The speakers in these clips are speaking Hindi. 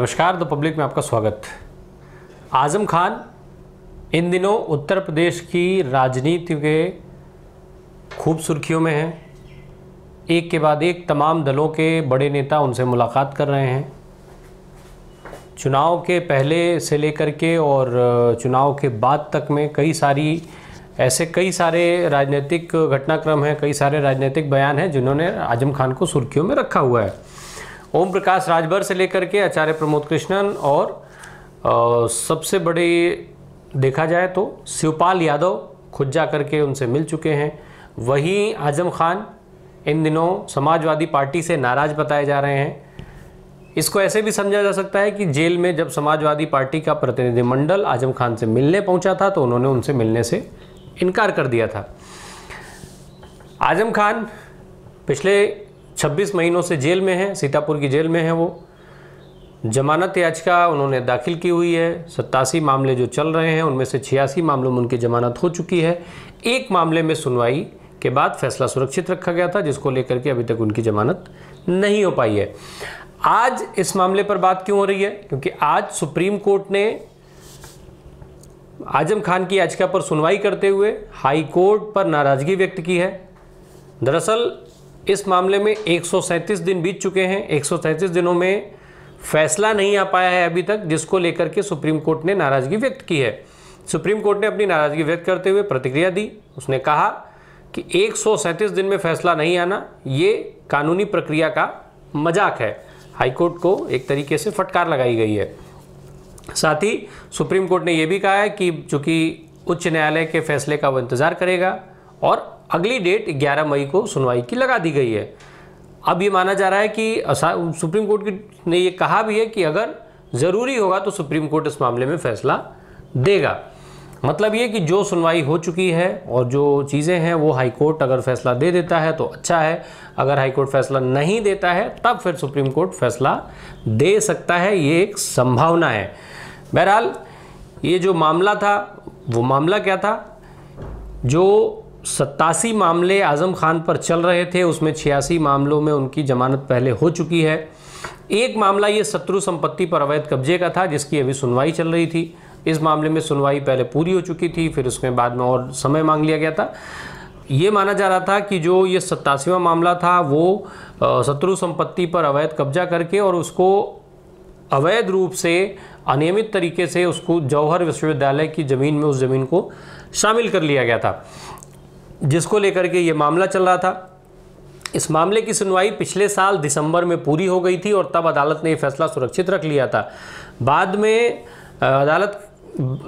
नमस्कार द पब्लिक में आपका स्वागत आज़म खान इन दिनों उत्तर प्रदेश की राजनीति के खूब सुर्खियों में हैं एक के बाद एक तमाम दलों के बड़े नेता उनसे मुलाकात कर रहे हैं चुनाव के पहले से लेकर के और चुनाव के बाद तक में कई सारी ऐसे कई सारे राजनीतिक घटनाक्रम हैं कई सारे राजनीतिक बयान हैं जिन्होंने आजम खान को सुर्खियों में रखा हुआ है ओम प्रकाश राजभर से लेकर के आचार्य प्रमोद कृष्णन और आ, सबसे बड़े देखा जाए तो शिवपाल यादव खुद जा करके उनसे मिल चुके हैं वहीं आजम खान इन दिनों समाजवादी पार्टी से नाराज़ बताए जा रहे हैं इसको ऐसे भी समझा जा सकता है कि जेल में जब समाजवादी पार्टी का प्रतिनिधिमंडल आजम खान से मिलने पहुंचा था तो उन्होंने उनसे मिलने से इनकार कर दिया था आजम खान पिछले 26 महीनों से जेल में हैं सीतापुर की जेल में हैं वो जमानत याचिका उन्होंने दाखिल की हुई है सत्तासी मामले जो चल रहे हैं उनमें से छियासी मामलों में उनकी जमानत हो चुकी है एक मामले में सुनवाई के बाद फैसला सुरक्षित रखा गया था जिसको लेकर के अभी तक उनकी जमानत नहीं हो पाई है आज इस मामले पर बात क्यों हो रही है क्योंकि आज सुप्रीम कोर्ट ने आजम खान की याचिका पर सुनवाई करते हुए हाई कोर्ट पर नाराज़गी व्यक्त की है दरअसल इस मामले में एक दिन बीत चुके हैं एक दिनों में फैसला नहीं आ पाया है अभी तक जिसको लेकर के सुप्रीम कोर्ट ने नाराज़गी व्यक्त की है सुप्रीम कोर्ट ने अपनी नाराज़गी व्यक्त करते हुए प्रतिक्रिया दी उसने कहा कि एक दिन में फैसला नहीं आना ये कानूनी प्रक्रिया का मजाक है हाईकोर्ट को एक तरीके से फटकार लगाई गई है साथ ही सुप्रीम कोर्ट ने यह भी कहा है कि चूंकि उच्च न्यायालय के फैसले का वो इंतज़ार करेगा और अगली डेट 11 मई को सुनवाई की लगा दी गई है अब ये माना जा रहा है कि सुप्रीम कोर्ट की ने ये कहा भी है कि अगर ज़रूरी होगा तो सुप्रीम कोर्ट इस मामले में फैसला देगा मतलब ये कि जो सुनवाई हो चुकी है और जो चीज़ें हैं वो हाई कोर्ट अगर फैसला दे देता है तो अच्छा है अगर हाई कोर्ट फैसला नहीं देता है तब फिर सुप्रीम कोर्ट फैसला दे सकता है ये एक संभावना है बहरहाल ये जो मामला था वो मामला क्या था जो सत्तासी मामले आज़म खान पर चल रहे थे उसमें छियासी मामलों में उनकी जमानत पहले हो चुकी है एक मामला ये शत्रु संपत्ति पर अवैध कब्जे का था जिसकी अभी सुनवाई चल रही थी इस मामले में सुनवाई पहले पूरी हो चुकी थी फिर उसके बाद में और समय मांग लिया गया था ये माना जा रहा था कि जो ये सत्तासीवा मामला था वो शत्रु संपत्ति पर अवैध कब्जा करके और उसको अवैध रूप से अनियमित तरीके से उसको जौहर विश्वविद्यालय की ज़मीन में उस ज़मीन को शामिल कर लिया गया था जिसको लेकर के ये मामला चल रहा था इस मामले की सुनवाई पिछले साल दिसंबर में पूरी हो गई थी और तब अदालत ने ये फैसला सुरक्षित रख लिया था बाद में अदालत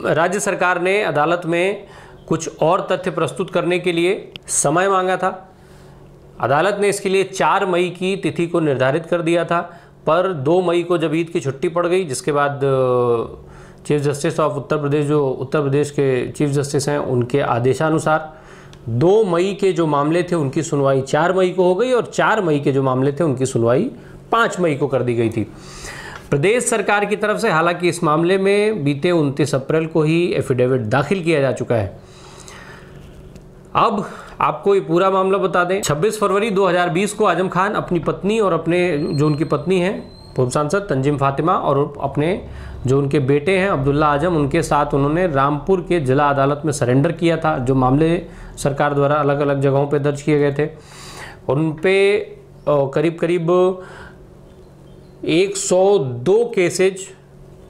राज्य सरकार ने अदालत में कुछ और तथ्य प्रस्तुत करने के लिए समय मांगा था अदालत ने इसके लिए चार मई की तिथि को निर्धारित कर दिया था पर दो मई को जब ईद की छुट्टी पड़ गई जिसके बाद chief justice of Uttar Pradesh जो उत्तर प्रदेश के चीफ जस्टिस हैं उनके आदेशानुसार दो मई के जो मामले थे उनकी सुनवाई चार मई को हो गई और चार मई के जो मामले थे उनकी सुनवाई पाँच मई को कर दी गई थी प्रदेश सरकार की तरफ से हालांकि इस मामले में बीते उनतीस अप्रैल को ही एफिडेविट दाखिल किया जा चुका है अब आपको ये पूरा मामला बता दें 26 फरवरी 2020 को आजम खान अपनी पत्नी और अपने जो उनकी पत्नी हैं पूर्व सांसद तंजीम फातिमा और अपने जो उनके बेटे हैं अब्दुल्ला आजम उनके साथ उन्होंने रामपुर के जिला अदालत में सरेंडर किया था जो मामले सरकार द्वारा अलग अलग जगहों पर दर्ज किए गए थे उन पर करीब करीब 102 केसेज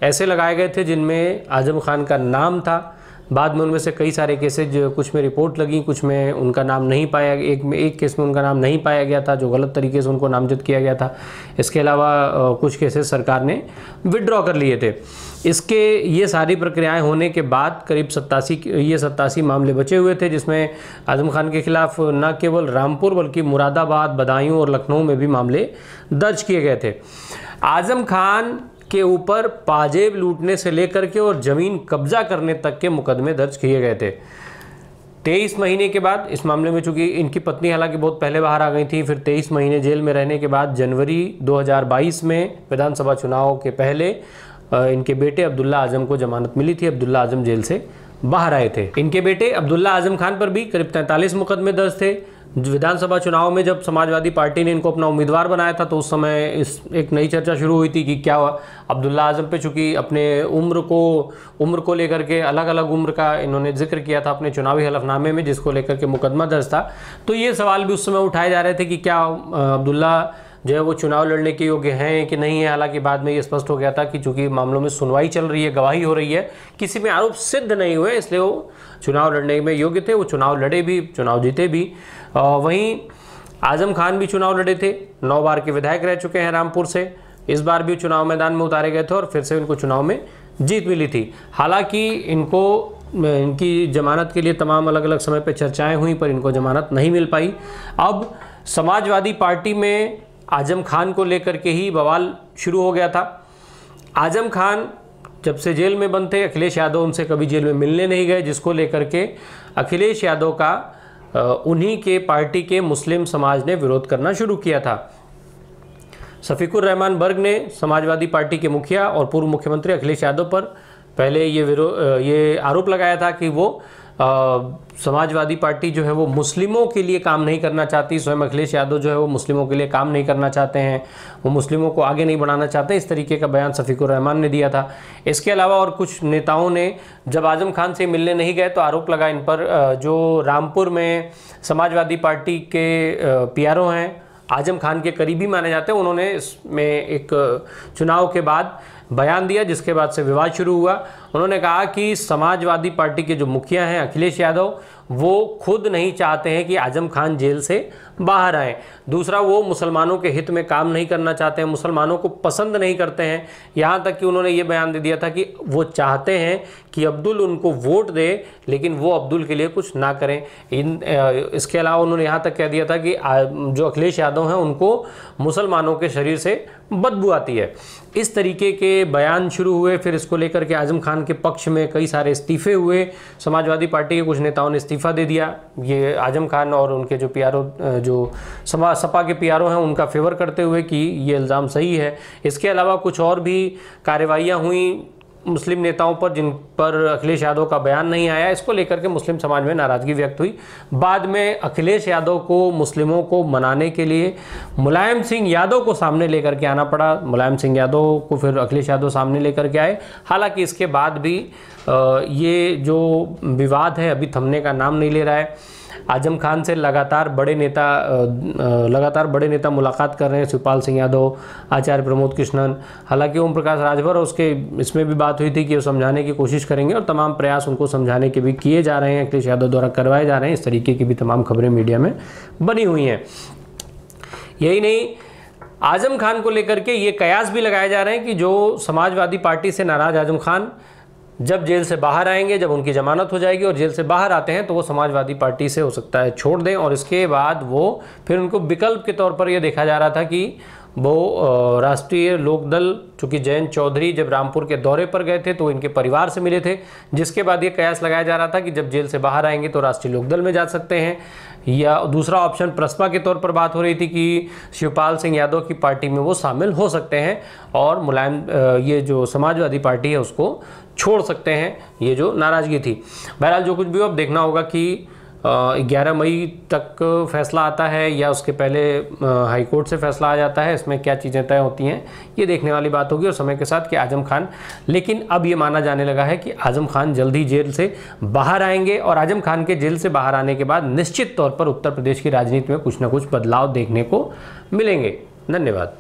ऐसे लगाए गए थे जिनमें आजम खान का नाम था बाद में उनमें से कई सारे केसेज कुछ में रिपोर्ट लगी कुछ में उनका नाम नहीं पाया एक में एक केस में उनका नाम नहीं पाया गया था जो गलत तरीके से उनको नामजद किया गया था इसके अलावा कुछ केसेस सरकार ने विड्रॉ कर लिए थे इसके ये सारी प्रक्रियाएं होने के बाद करीब सत्तासी ये सत्तासी मामले बचे हुए थे जिसमें आजम खान के खिलाफ न केवल रामपुर बल्कि मुरादाबाद बदायूं और लखनऊ में भी मामले दर्ज किए गए थे आजम खान के ऊपर पाजेब लूटने से लेकर के और ज़मीन कब्जा करने तक के मुकदमे दर्ज किए गए थे तेईस महीने के बाद इस मामले में चूंकि इनकी पत्नी हालांकि बहुत पहले बाहर आ गई थी फिर तेईस महीने जेल में रहने के बाद जनवरी 2022 में विधानसभा चुनाव के पहले इनके बेटे अब्दुल्ला आजम को जमानत मिली थी अब्दुल्ला आजम जेल से बाहर आए थे इनके बेटे अब्दुल्ला आजम खान पर भी करीब तैंतालीस मुकदमे दर्ज थे विधानसभा चुनाव में जब समाजवादी पार्टी ने इनको अपना उम्मीदवार बनाया था तो उस समय इस एक नई चर्चा शुरू हुई थी कि क्या अब्दुल्ला आजम पे चुकी अपने उम्र को उम्र को लेकर के अलग अलग उम्र का इन्होंने जिक्र किया था अपने चुनावी हलफनामे में जिसको लेकर के मुकदमा दर्ज था तो ये सवाल भी उस समय उठाए जा रहे थे कि क्या अब्दुल्ला जो है वो चुनाव लड़ने के योग्य हैं कि नहीं है हालांकि बाद में ये स्पष्ट हो गया था कि चूंकि मामलों में सुनवाई चल रही है गवाही हो रही है किसी में आरोप सिद्ध नहीं हुए इसलिए वो चुनाव लड़ने में योग्य थे वो चुनाव लड़े भी चुनाव जीते भी वहीं आजम खान भी चुनाव लड़े थे नौ बार के विधायक रह चुके हैं रामपुर से इस बार भी चुनाव मैदान में उतारे गए थे और फिर से उनको चुनाव में जीत मिली थी हालांकि इनको इनकी जमानत के लिए तमाम अलग अलग समय पर चर्चाएं हुई पर इनको जमानत नहीं मिल पाई अब समाजवादी पार्टी में आजम खान को लेकर के ही बवाल शुरू हो गया था आजम खान जब से जेल में बंद थे अखिलेश यादव उनसे कभी जेल में मिलने नहीं गए जिसको लेकर के अखिलेश यादव का उन्हीं के पार्टी के मुस्लिम समाज ने विरोध करना शुरू किया था शफीकुर रहमान बर्ग ने समाजवादी पार्टी के मुखिया और पूर्व मुख्यमंत्री अखिलेश यादव पर पहले ये विरो ये आरोप लगाया था कि वो समाजवादी पार्टी जो है वो मुस्लिमों के लिए काम नहीं करना चाहती स्वयं अखिलेश यादव जो है वो मुस्लिमों के लिए काम नहीं करना चाहते हैं वो मुस्लिमों को आगे नहीं बढ़ाना चाहते इस तरीके का बयान सफ़ीकुर रहमान ने दिया था इसके अलावा और कुछ नेताओं ने जब आजम खान से मिलने नहीं गए तो आरोप लगा इन पर जो रामपुर में समाजवादी पार्टी के पी हैं आजम खान के करीबी माने जाते हैं उन्होंने इसमें एक चुनाव के बाद बयान दिया जिसके बाद से विवाद शुरू हुआ उन्होंने कहा कि समाजवादी पार्टी के जो मुखिया हैं अखिलेश यादव वो खुद नहीं चाहते हैं कि आजम खान जेल से बाहर आए दूसरा वो मुसलमानों के हित में काम नहीं करना चाहते हैं मुसलमानों को पसंद नहीं करते हैं यहाँ तक कि उन्होंने ये बयान दे दिया था कि वो चाहते हैं कि अब्दुल उनको वोट दे लेकिन वो अब्दुल के लिए कुछ ना करें इन इसके अलावा उन्होंने यहाँ तक कह दिया था कि जो अखिलेश यादव हैं उनको मुसलमानों के शरीर से बदबू आती है इस तरीके के बयान शुरू हुए फिर इसको लेकर के आजम खान खान के पक्ष में कई सारे इस्तीफे हुए समाजवादी पार्टी के कुछ नेताओं ने इस्तीफा दे दिया ये आजम खान और उनके जो पी जो समा सपा के पी हैं उनका फेवर करते हुए कि ये इल्ज़ाम सही है इसके अलावा कुछ और भी कार्रवाइयाँ हुई मुस्लिम नेताओं पर जिन पर अखिलेश यादव का बयान नहीं आया इसको लेकर के मुस्लिम समाज में नाराज़गी व्यक्त हुई बाद में अखिलेश यादव को मुस्लिमों को मनाने के लिए मुलायम सिंह यादव को सामने लेकर के आना पड़ा मुलायम सिंह यादव को फिर अखिलेश यादव सामने लेकर के आए हालांकि इसके बाद भी ये जो विवाद है अभी थमने का नाम नहीं ले रहा है आजम खान से लगातार बड़े नेता लगातार बड़े नेता मुलाकात कर रहे हैं शिवपाल सिंह यादव आचार्य प्रमोद कृष्णन हालांकि ओम प्रकाश राजभर और उसके इसमें भी बात हुई थी कि वो समझाने की कोशिश करेंगे और तमाम प्रयास उनको समझाने के भी किए जा रहे हैं अखिलेश यादव द्वारा करवाए जा रहे हैं इस तरीके की भी तमाम खबरें मीडिया में बनी हुई हैं यही नहीं आजम खान को लेकर के ये कयास भी लगाए जा रहे हैं कि जो समाजवादी पार्टी से नाराज आजम खान जब जेल से बाहर आएंगे जब उनकी जमानत हो जाएगी और जेल से बाहर आते हैं तो वो समाजवादी पार्टी से हो सकता है छोड़ दें और इसके बाद वो फिर उनको विकल्प के तौर पर ये देखा जा रहा था कि वो राष्ट्रीय लोकदल चूँकि जयंत चौधरी जब रामपुर के दौरे पर गए थे तो इनके परिवार से मिले थे जिसके बाद ये कयास लगाया जा रहा था कि जब जेल से बाहर आएंगे तो राष्ट्रीय लोकदल में जा सकते हैं या दूसरा ऑप्शन प्रसपा के तौर पर बात हो रही थी कि शिवपाल सिंह यादव की पार्टी में वो शामिल हो सकते हैं और मुलायम ये जो समाजवादी पार्टी है उसको छोड़ सकते हैं ये जो नाराज़गी थी बहरहाल जो कुछ भी हो अब देखना होगा कि ग्यारह मई तक फैसला आता है या उसके पहले हाई कोर्ट से फैसला आ जाता है इसमें क्या चीज़ें तय होती हैं ये देखने वाली बात होगी और समय के साथ कि आजम खान लेकिन अब ये माना जाने लगा है कि आजम खान जल्द ही जेल से बाहर आएंगे और आजम खान के जेल से बाहर आने के बाद निश्चित तौर पर उत्तर प्रदेश की राजनीति में कुछ ना कुछ बदलाव देखने को मिलेंगे धन्यवाद